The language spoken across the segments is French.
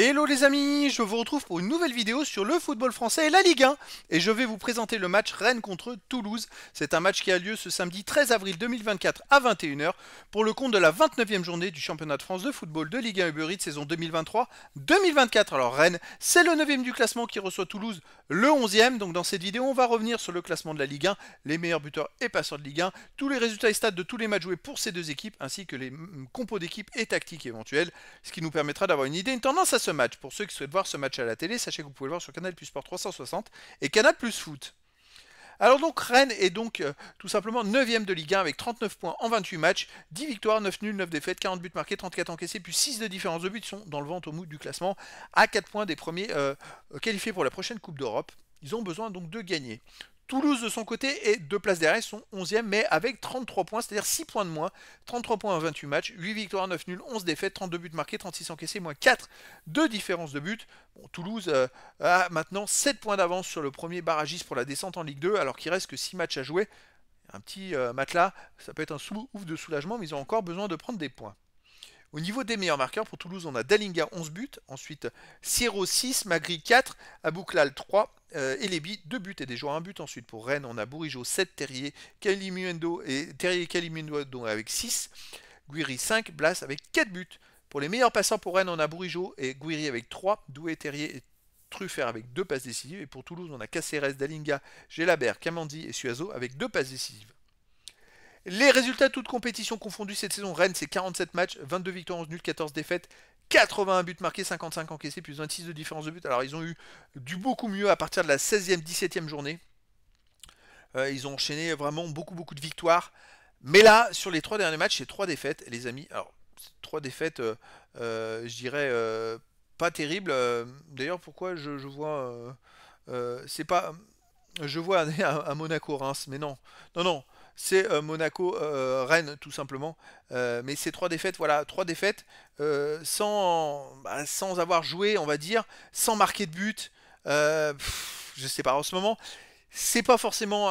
Hello les amis, je vous retrouve pour une nouvelle vidéo sur le football français et la Ligue 1 et je vais vous présenter le match Rennes contre Toulouse. C'est un match qui a lieu ce samedi 13 avril 2024 à 21h pour le compte de la 29e journée du championnat de France de football de Ligue 1 Uber Eats saison 2023-2024. Alors Rennes, c'est le 9e du classement qui reçoit Toulouse le 11e. Donc dans cette vidéo, on va revenir sur le classement de la Ligue 1, les meilleurs buteurs et passeurs de Ligue 1, tous les résultats et stats de tous les matchs joués pour ces deux équipes ainsi que les mm, compos d'équipe et tactiques éventuelles, ce qui nous permettra d'avoir une idée, une tendance à se match, pour ceux qui souhaitent voir ce match à la télé, sachez que vous pouvez le voir sur Canal Plus Sport 360 et Canal Plus Foot. Alors donc Rennes est donc euh, tout simplement 9ème de Ligue 1 avec 39 points en 28 matchs, 10 victoires, 9 nuls, 9 défaites, 40 buts marqués, 34 encaissés, puis 6 de différence de buts sont dans le vent au mou du classement à 4 points des premiers euh, qualifiés pour la prochaine Coupe d'Europe. Ils ont besoin donc de gagner. Toulouse, de son côté, est de place derrière, sont 11e, mais avec 33 points, c'est-à-dire 6 points de moins. 33 points en 28 matchs, 8 victoires, 9 nuls, 11 défaites, 32 buts marqués, 36 encaissés, moins 4 de différences de but. Toulouse euh, a maintenant 7 points d'avance sur le premier barragiste pour la descente en Ligue 2, alors qu'il reste que 6 matchs à jouer. Un petit euh, matelas, ça peut être un souffle de soulagement, mais ils ont encore besoin de prendre des points. Au niveau des meilleurs marqueurs, pour Toulouse, on a Dalinga 11 buts, ensuite Siro 6, Magri 4, Abouklal 3, euh, les billes, 2 buts et des joueurs 1 but. Ensuite, pour Rennes, on a Bourigeau, 7 Terrier, Calimundo et Terrier Calimundo avec 6, Guiri 5, Blas avec 4 buts. Pour les meilleurs passeurs pour Rennes, on a Bourigeau et Guiri avec 3, Doué, Terrier et Truffert avec 2 passes décisives. Et pour Toulouse, on a Caceres, Dalinga, Gelabert, Camandi et Suazo avec 2 passes décisives. Les résultats de toutes compétitions confondues cette saison, Rennes c'est 47 matchs, 22 victoires, 11 nuls, 14 défaites, 81 buts marqués, 55 encaissés, plus 26 de différence de buts, Alors ils ont eu du beaucoup mieux à partir de la 16e, 17e journée. Euh, ils ont enchaîné vraiment beaucoup beaucoup de victoires. Mais là, sur les trois derniers matchs, c'est trois défaites, les amis. Alors, trois défaites, euh, euh, je dirais, pas terribles. D'ailleurs, pourquoi je, vois... c'est pas... Je vois à Monaco-Reims, mais non. Non, non c'est euh, Monaco, euh, Rennes tout simplement. Euh, mais ces trois défaites, voilà, trois défaites bah, sans, avoir joué, on va dire, sans marquer de but. je je sais pas en ce moment, c'est pas forcément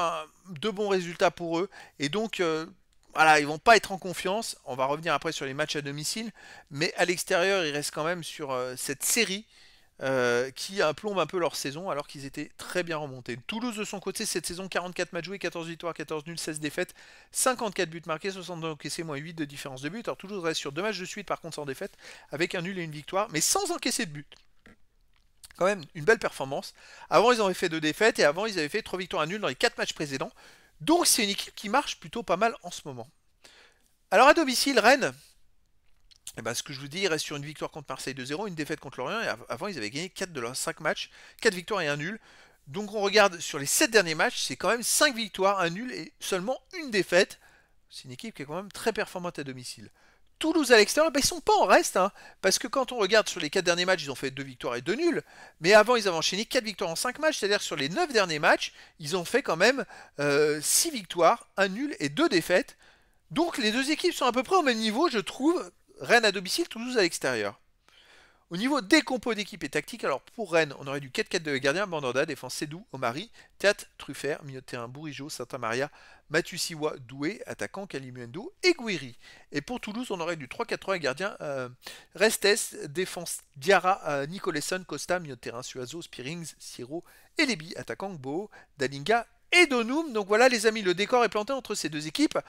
de bons résultats pour eux. Et donc voilà, ils vont pas être en confiance. On va revenir après sur les matchs à domicile, mais à l'extérieur, ils restent quand même sur cette série euh, qui plombent un peu leur saison alors qu'ils étaient très bien remontés. Toulouse de son côté, cette saison 44 matchs joués, 14 victoires, 14 nuls, 16 défaites, 54 buts marqués, 62 encaissés, moins 8 de différence de but. Alors Toulouse reste sur deux matchs de suite par contre sans défaite, avec un nul et une victoire, mais sans encaisser de but quand même une belle performance. Avant, ils avaient fait deux défaites et avant, ils avaient fait trois victoires à nul dans les quatre matchs précédents. Donc, c'est une équipe qui marche plutôt pas mal en ce moment. Alors, à domicile, Rennes, et eh ben, ce que je vous dis, ils restent sur une victoire contre Marseille 2-0, une défaite contre Lorient, et avant ils avaient gagné 4 de leurs 5 matchs, 4 victoires et 1 nul. Donc on regarde sur les 7 derniers matchs, c'est quand même 5 victoires, 1 nul et seulement une défaite. C'est une équipe qui est quand même très performante à domicile. Toulouse à l'extérieur, ben, ils sont pas en reste, hein, parce que quand on regarde sur les 4 derniers matchs, ils ont fait 2 victoires et 2 nuls, mais avant ils avaient enchaîné 4 victoires en 5 matchs, c'est-à-dire sur les 9 derniers matchs, ils ont fait quand même 6 euh, victoires, 1 nul et 2 défaites. Donc les deux équipes sont à peu près au même niveau, je trouve, Rennes à domicile, Toulouse à l'extérieur. Au niveau des compos d'équipe et tactique, alors pour Rennes, on aurait du 4-4 de gardien, Mandanda, défense Cédou, Omari, Théâtre, Truffert, milieu terrain, Bourigeau, Santa-Maria, siwa Doué, attaquant, Calimuendo et Guiri. Et pour Toulouse, on aurait du 3-4-3 gardien, euh, Restes, défense Diarra, euh, Nicolesson, Costa, milieu terrain, Suazo, Spearings, Siro, Lebi, attaquant, Bo, Dalinga et Donoum. Donc voilà les amis, le décor est planté entre ces deux équipes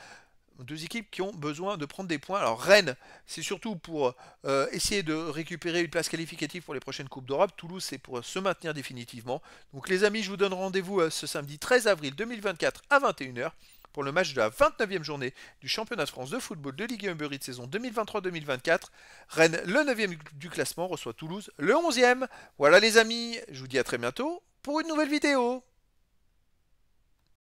deux équipes qui ont besoin de prendre des points. Alors Rennes, c'est surtout pour euh, essayer de récupérer une place qualificative pour les prochaines Coupes d'Europe. Toulouse, c'est pour euh, se maintenir définitivement. Donc les amis, je vous donne rendez-vous euh, ce samedi 13 avril 2024 à 21h pour le match de la 29e journée du Championnat de France de football de Ligue 1 de saison 2023-2024. Rennes, le 9e du classement, reçoit Toulouse, le 11e. Voilà les amis, je vous dis à très bientôt pour une nouvelle vidéo.